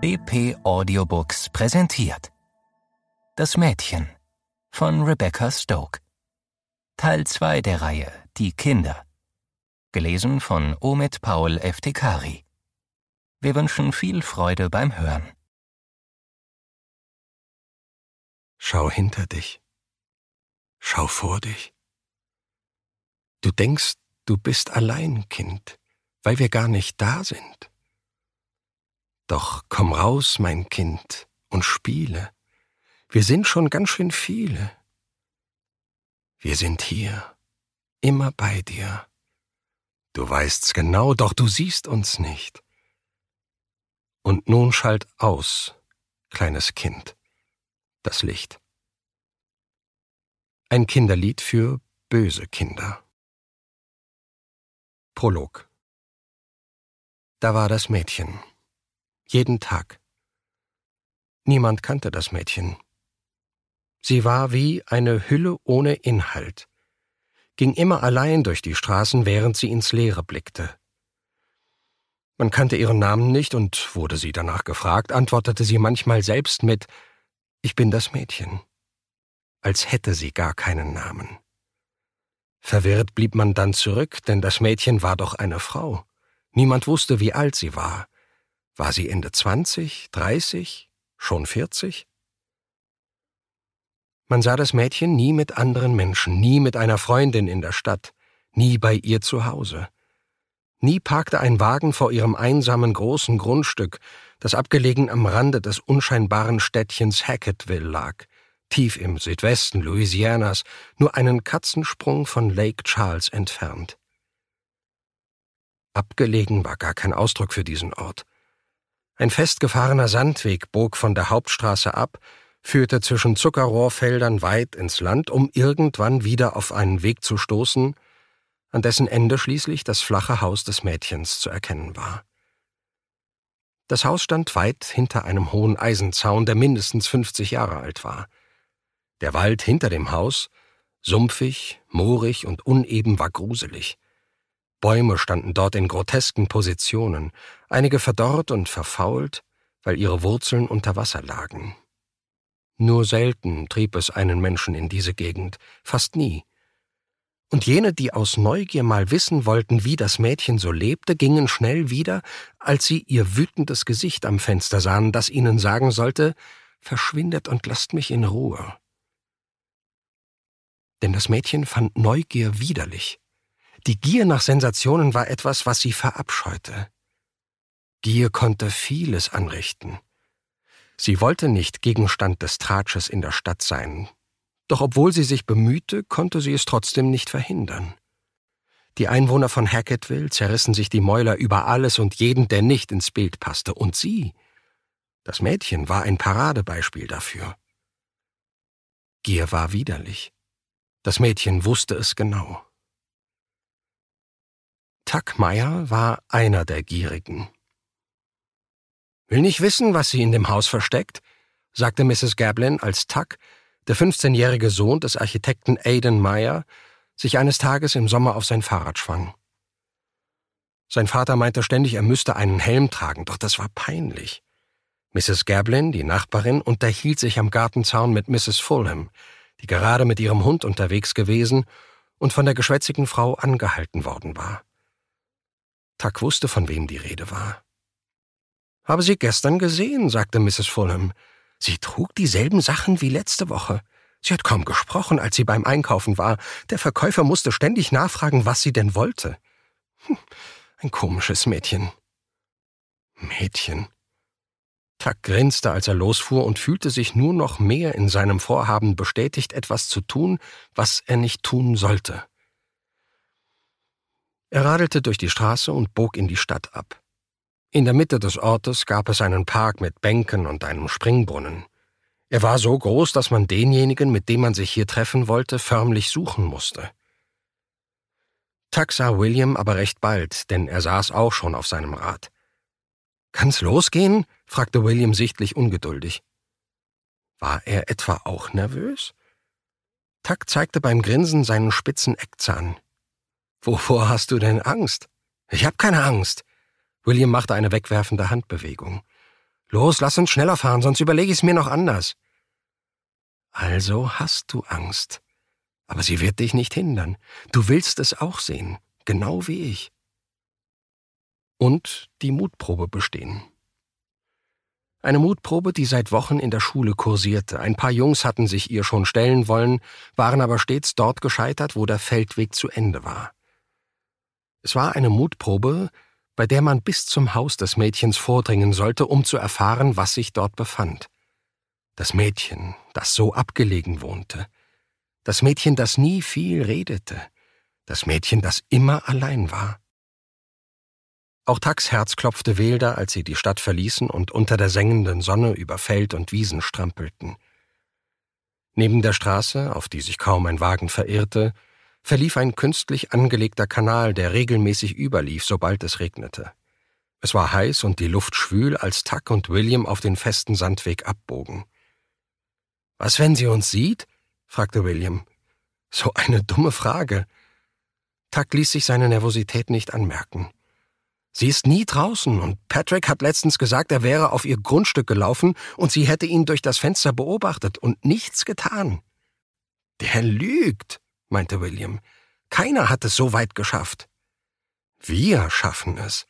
BP Audiobooks präsentiert. Das Mädchen von Rebecca Stoke. Teil 2 der Reihe Die Kinder. Gelesen von Omid Paul Eftekari. Wir wünschen viel Freude beim Hören. Schau hinter dich. Schau vor dich. Du denkst, du bist allein, Kind, weil wir gar nicht da sind. Doch komm raus, mein Kind, und spiele. Wir sind schon ganz schön viele. Wir sind hier, immer bei dir. Du weißt's genau, doch du siehst uns nicht. Und nun schalt aus, kleines Kind, das Licht. Ein Kinderlied für böse Kinder. Prolog. Da war das Mädchen jeden Tag. Niemand kannte das Mädchen. Sie war wie eine Hülle ohne Inhalt, ging immer allein durch die Straßen, während sie ins Leere blickte. Man kannte ihren Namen nicht und wurde sie danach gefragt, antwortete sie manchmal selbst mit Ich bin das Mädchen, als hätte sie gar keinen Namen. Verwirrt blieb man dann zurück, denn das Mädchen war doch eine Frau. Niemand wusste, wie alt sie war. War sie Ende 20, 30, schon 40? Man sah das Mädchen nie mit anderen Menschen, nie mit einer Freundin in der Stadt, nie bei ihr zu Hause. Nie parkte ein Wagen vor ihrem einsamen großen Grundstück, das abgelegen am Rande des unscheinbaren Städtchens Hackettville lag, tief im Südwesten Louisianas, nur einen Katzensprung von Lake Charles entfernt. Abgelegen war gar kein Ausdruck für diesen Ort. Ein festgefahrener Sandweg bog von der Hauptstraße ab, führte zwischen Zuckerrohrfeldern weit ins Land, um irgendwann wieder auf einen Weg zu stoßen, an dessen Ende schließlich das flache Haus des Mädchens zu erkennen war. Das Haus stand weit hinter einem hohen Eisenzaun, der mindestens 50 Jahre alt war. Der Wald hinter dem Haus, sumpfig, moorig und uneben, war gruselig. Bäume standen dort in grotesken Positionen, einige verdorrt und verfault, weil ihre Wurzeln unter Wasser lagen. Nur selten trieb es einen Menschen in diese Gegend, fast nie. Und jene, die aus Neugier mal wissen wollten, wie das Mädchen so lebte, gingen schnell wieder, als sie ihr wütendes Gesicht am Fenster sahen, das ihnen sagen sollte Verschwindet und lasst mich in Ruhe. Denn das Mädchen fand Neugier widerlich, die Gier nach Sensationen war etwas, was sie verabscheute. Gier konnte vieles anrichten. Sie wollte nicht Gegenstand des Tratsches in der Stadt sein, doch obwohl sie sich bemühte, konnte sie es trotzdem nicht verhindern. Die Einwohner von Hackettville zerrissen sich die Mäuler über alles und jeden, der nicht ins Bild passte, und sie, das Mädchen, war ein Paradebeispiel dafür. Gier war widerlich. Das Mädchen wusste es genau. Tackmeier war einer der Gierigen. Will nicht wissen, was sie in dem Haus versteckt, sagte Mrs. Gablin, als Tuck, der 15-jährige Sohn des Architekten Aidan Meyer, sich eines Tages im Sommer auf sein Fahrrad schwang. Sein Vater meinte ständig, er müsste einen Helm tragen, doch das war peinlich. Mrs. Gablin, die Nachbarin, unterhielt sich am Gartenzaun mit Mrs. Fulham, die gerade mit ihrem Hund unterwegs gewesen und von der geschwätzigen Frau angehalten worden war. Tuck wusste, von wem die Rede war. Habe sie gestern gesehen, sagte Mrs. Fulham. Sie trug dieselben Sachen wie letzte Woche. Sie hat kaum gesprochen, als sie beim Einkaufen war. Der Verkäufer musste ständig nachfragen, was sie denn wollte. Hm, ein komisches Mädchen. Mädchen. Tuck grinste, als er losfuhr und fühlte sich nur noch mehr in seinem Vorhaben bestätigt, etwas zu tun, was er nicht tun sollte. Er radelte durch die Straße und bog in die Stadt ab. In der Mitte des Ortes gab es einen Park mit Bänken und einem Springbrunnen. Er war so groß, dass man denjenigen, mit dem man sich hier treffen wollte, förmlich suchen musste. Tuck sah William aber recht bald, denn er saß auch schon auf seinem Rad. Kann's losgehen? fragte William sichtlich ungeduldig. War er etwa auch nervös? Tuck zeigte beim Grinsen seinen spitzen Eckzahn. Wovor hast du denn Angst? Ich hab keine Angst. William machte eine wegwerfende Handbewegung. Los, lass uns schneller fahren, sonst überlege ich es mir noch anders. Also hast du Angst. Aber sie wird dich nicht hindern. Du willst es auch sehen, genau wie ich. Und die Mutprobe bestehen. Eine Mutprobe, die seit Wochen in der Schule kursierte. Ein paar Jungs hatten sich ihr schon stellen wollen, waren aber stets dort gescheitert, wo der Feldweg zu Ende war. Es war eine Mutprobe, bei der man bis zum Haus des Mädchens vordringen sollte, um zu erfahren, was sich dort befand. Das Mädchen, das so abgelegen wohnte, das Mädchen, das nie viel redete, das Mädchen, das immer allein war. Auch Tags Herz klopfte wilder, als sie die Stadt verließen und unter der sengenden Sonne über Feld und Wiesen strampelten. Neben der Straße, auf die sich kaum ein Wagen verirrte, verlief ein künstlich angelegter Kanal, der regelmäßig überlief, sobald es regnete. Es war heiß und die Luft schwül, als Tuck und William auf den festen Sandweg abbogen. Was, wenn sie uns sieht? fragte William. So eine dumme Frage. Tuck ließ sich seine Nervosität nicht anmerken. Sie ist nie draußen und Patrick hat letztens gesagt, er wäre auf ihr Grundstück gelaufen und sie hätte ihn durch das Fenster beobachtet und nichts getan. Der lügt, meinte William. Keiner hat es so weit geschafft. Wir schaffen es.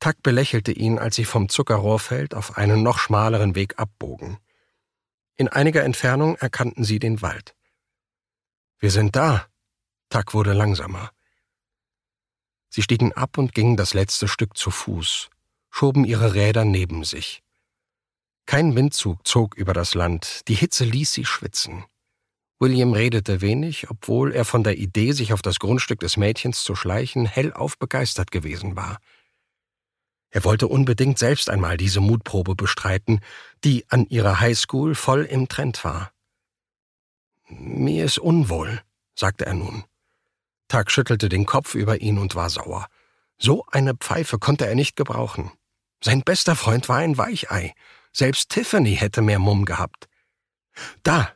Tuck belächelte ihn, als sie vom Zuckerrohrfeld auf einen noch schmaleren Weg abbogen. In einiger Entfernung erkannten sie den Wald. Wir sind da. Tuck wurde langsamer. Sie stiegen ab und gingen das letzte Stück zu Fuß, schoben ihre Räder neben sich. Kein Windzug zog über das Land, die Hitze ließ sie schwitzen. William redete wenig, obwohl er von der Idee, sich auf das Grundstück des Mädchens zu schleichen, hellauf begeistert gewesen war. Er wollte unbedingt selbst einmal diese Mutprobe bestreiten, die an ihrer Highschool voll im Trend war. Mir ist unwohl, sagte er nun. Tag schüttelte den Kopf über ihn und war sauer. So eine Pfeife konnte er nicht gebrauchen. Sein bester Freund war ein Weichei. Selbst Tiffany hätte mehr Mumm gehabt. Da,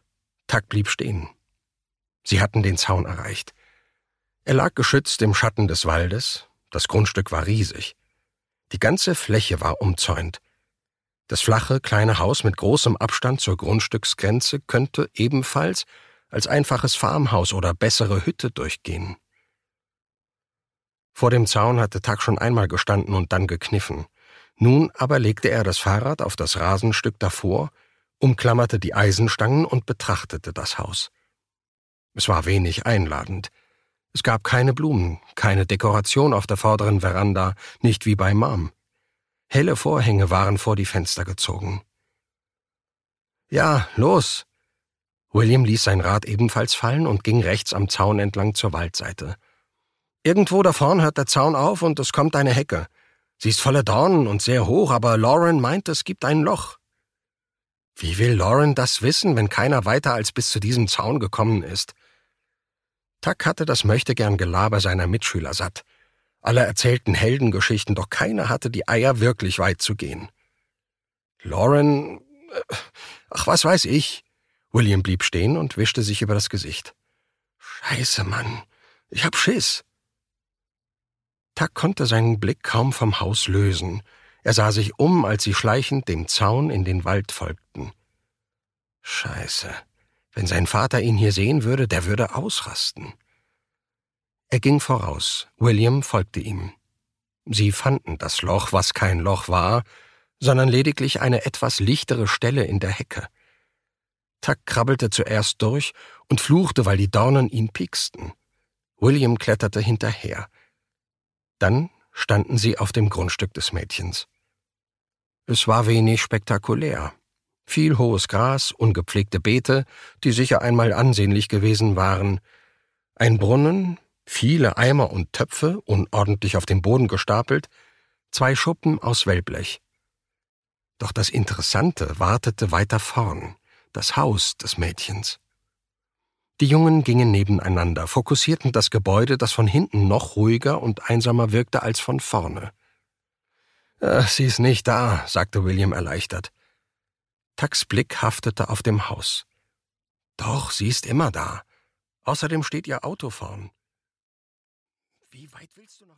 Takt blieb stehen. Sie hatten den Zaun erreicht. Er lag geschützt im Schatten des Waldes, das Grundstück war riesig. Die ganze Fläche war umzäunt. Das flache, kleine Haus mit großem Abstand zur Grundstücksgrenze könnte ebenfalls als einfaches Farmhaus oder bessere Hütte durchgehen. Vor dem Zaun hatte Tag schon einmal gestanden und dann gekniffen. Nun aber legte er das Fahrrad auf das Rasenstück davor umklammerte die Eisenstangen und betrachtete das Haus. Es war wenig einladend. Es gab keine Blumen, keine Dekoration auf der vorderen Veranda, nicht wie bei Mom. Helle Vorhänge waren vor die Fenster gezogen. Ja, los! William ließ sein Rad ebenfalls fallen und ging rechts am Zaun entlang zur Waldseite. Irgendwo da vorn hört der Zaun auf und es kommt eine Hecke. Sie ist voller Dornen und sehr hoch, aber Lauren meint, es gibt ein Loch. Wie will Lauren das wissen, wenn keiner weiter als bis zu diesem Zaun gekommen ist? Tuck hatte das möchtegern Gelaber seiner Mitschüler satt. Alle erzählten Heldengeschichten, doch keiner hatte die Eier, wirklich weit zu gehen. Lauren. Äh, ach, was weiß ich. William blieb stehen und wischte sich über das Gesicht. Scheiße, Mann. Ich hab Schiss. Tuck konnte seinen Blick kaum vom Haus lösen. Er sah sich um, als sie schleichend dem Zaun in den Wald folgten. Scheiße. Wenn sein Vater ihn hier sehen würde, der würde ausrasten. Er ging voraus, William folgte ihm. Sie fanden das Loch, was kein Loch war, sondern lediglich eine etwas lichtere Stelle in der Hecke. Tuck krabbelte zuerst durch und fluchte, weil die Dornen ihn pieksten. William kletterte hinterher. Dann standen sie auf dem Grundstück des Mädchens. Es war wenig spektakulär. Viel hohes Gras, ungepflegte Beete, die sicher einmal ansehnlich gewesen waren, ein Brunnen, viele Eimer und Töpfe, unordentlich auf dem Boden gestapelt, zwei Schuppen aus Wellblech. Doch das Interessante wartete weiter vorn, das Haus des Mädchens. Die Jungen gingen nebeneinander, fokussierten das Gebäude, das von hinten noch ruhiger und einsamer wirkte als von vorne. Äh, sie ist nicht da, sagte William erleichtert. Tucks Blick haftete auf dem Haus. Doch, sie ist immer da. Außerdem steht ihr Auto vorn. Wie weit willst du noch?